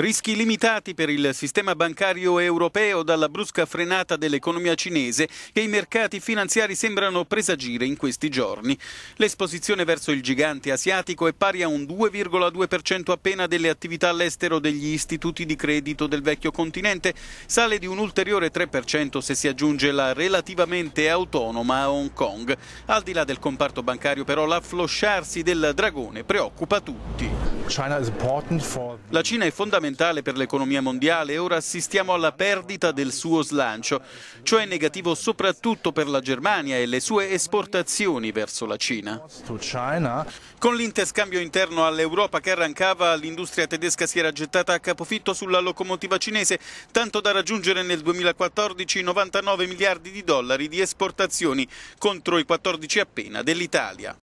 Rischi limitati per il sistema bancario europeo dalla brusca frenata dell'economia cinese che i mercati finanziari sembrano presagire in questi giorni. L'esposizione verso il gigante asiatico è pari a un 2,2% appena delle attività all'estero degli istituti di credito del vecchio continente, sale di un ulteriore 3% se si aggiunge la relativamente autonoma Hong Kong. Al di là del comparto bancario però l'afflosciarsi del dragone preoccupa tutti. La Cina è fondamentale fondamentale per l'economia mondiale e ora assistiamo alla perdita del suo slancio. Ciò è negativo soprattutto per la Germania e le sue esportazioni verso la Cina. Con l'interscambio interno all'Europa che arrancava, l'industria tedesca si era gettata a capofitto sulla locomotiva cinese, tanto da raggiungere nel 2014 99 miliardi di dollari di esportazioni contro i 14 appena dell'Italia.